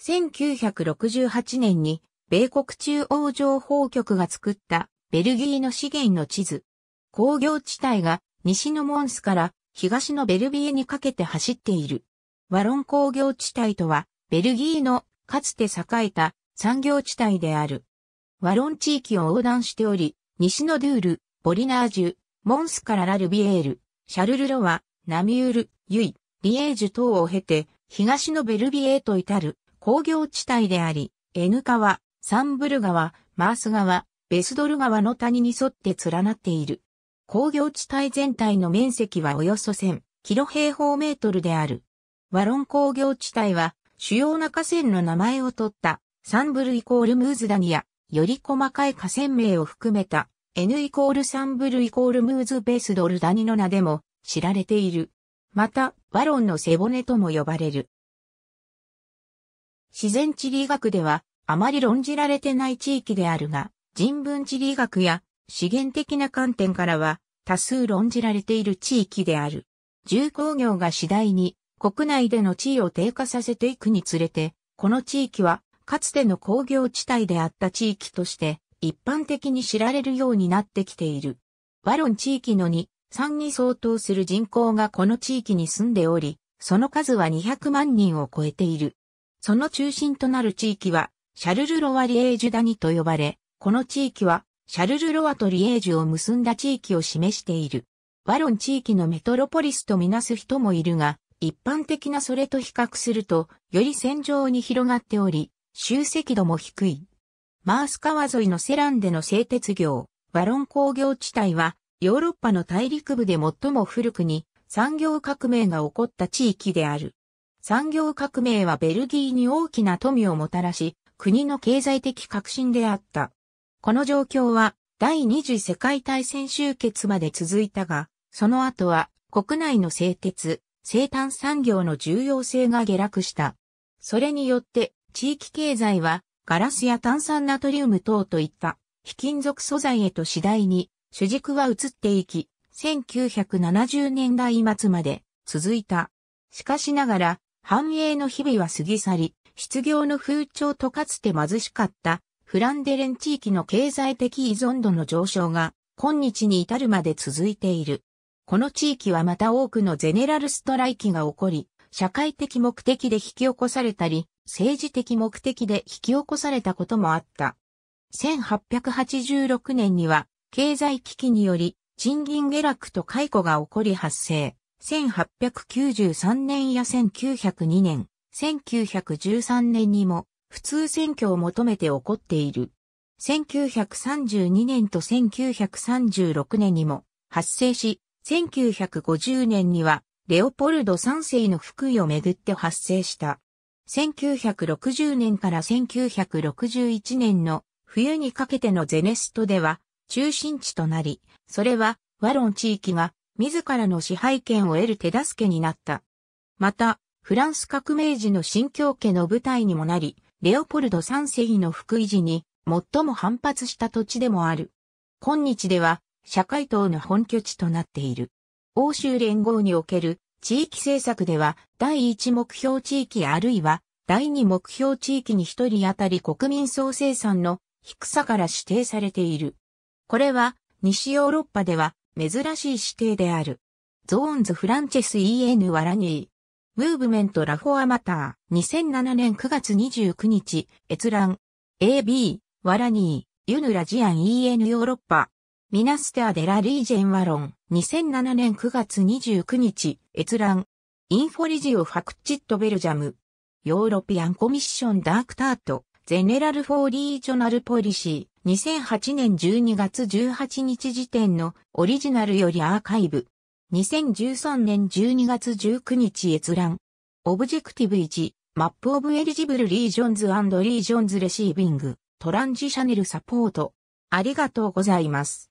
1968年に米国中央情報局が作ったベルギーの資源の地図。工業地帯が西のモンスから東のベルビエにかけて走っている。ワロン工業地帯とはベルギーのかつて栄えた産業地帯である。ワロン地域を横断しており、西のドゥール、ボリナージュ、モンスからラルビエール、シャルルロワ、ナミュール、ユイ、リエージュ等を経て、東のベルビエへと至る工業地帯であり、N 川、サンブル川、マース川、ベスドル川の谷に沿って連なっている。工業地帯全体の面積はおよそ1000キロ平方メートルである。ワロン工業地帯は主要な河川の名前を取ったサンブルイコールムーズダニア、より細かい河川名を含めた N イコールサンブルイコールムーズベスドルダニの名でも知られている。また、ワロンの背骨とも呼ばれる。自然地理学ではあまり論じられてない地域であるが、人文地理学や資源的な観点からは多数論じられている地域である。重工業が次第に国内での地位を低下させていくにつれて、この地域はかつての工業地帯であった地域として一般的に知られるようになってきている。ワロン地域の2、3に相当する人口がこの地域に住んでおり、その数は200万人を超えている。その中心となる地域は、シャルルロワ・リエージュニと呼ばれ、この地域は、シャルルロワとリエージュを結んだ地域を示している。ワロン地域のメトロポリスとみなす人もいるが、一般的なそれと比較すると、より戦場に広がっており、集積度も低い。マース川沿いのセランでの製鉄業、ワロン工業地帯は、ヨーロッパの大陸部で最も古くに産業革命が起こった地域である。産業革命はベルギーに大きな富をもたらし、国の経済的革新であった。この状況は第二次世界大戦終結まで続いたが、その後は国内の製鉄、生炭産業の重要性が下落した。それによって地域経済はガラスや炭酸ナトリウム等といった非金属素材へと次第に主軸は移っていき、1970年代末まで続いた。しかしながら繁栄の日々は過ぎ去り、失業の風潮とかつて貧しかったフランデレン地域の経済的依存度の上昇が今日に至るまで続いている。この地域はまた多くのゼネラルストライキが起こり、社会的目的で引き起こされたり、政治的目的で引き起こされたこともあった。1886年には経済危機により賃金下落と解雇が起こり発生。1893年や1902年、1913年にも普通選挙を求めて起こっている。1932年と1936年にも発生し、1950年にはレオポルド3世の福井をめぐって発生した。1960年から1961年の冬にかけてのゼネストでは中心地となり、それはワロン地域が自らの支配権を得る手助けになった。また、フランス革命時の新教家の舞台にもなり、レオポルド3世の福維持に最も反発した土地でもある。今日では社会党の本拠地となっている。欧州連合における地域政策では第1目標地域あるいは第2目標地域に1人当たり国民総生産の低さから指定されている。これは西ヨーロッパでは珍しい指定である。ゾーンズ・フランチェス・ E.N. ワラニー。ムーブメント・ラフォア・マター。2007年9月29日、閲覧。A.B. ワラニー。ユヌ・ラジアン・ E.N. ヨーロッパ。ミナステア・デラ・リージェン・ワロン。2007年9月29日、閲覧。インフォリジオ・ファクチット・ベルジャム。ヨーロピアン・コミッション・ダークタート。ゼネラル・フォー・リージョナル・ポリシー。2008年12月18日時点のオリジナルよりアーカイブ。2013年12月19日閲覧。オブジェクティブ1、マップオブエリジブルリージョンズリージョンズレシービング、トランジシャネルサポート。ありがとうございます。